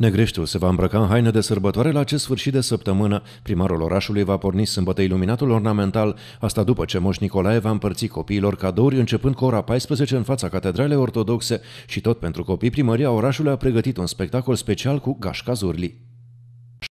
Negreștiul se va îmbrăca în haine de sărbătoare la acest sfârșit de săptămână. Primarul orașului va porni sâmbătă iluminatul ornamental, asta după ce Moș Nicolae va împărți copiilor cadouri începând cu ora 14 în fața Catedralei Ortodoxe și tot pentru copii primăria orașului a pregătit un spectacol special cu gașca zurli.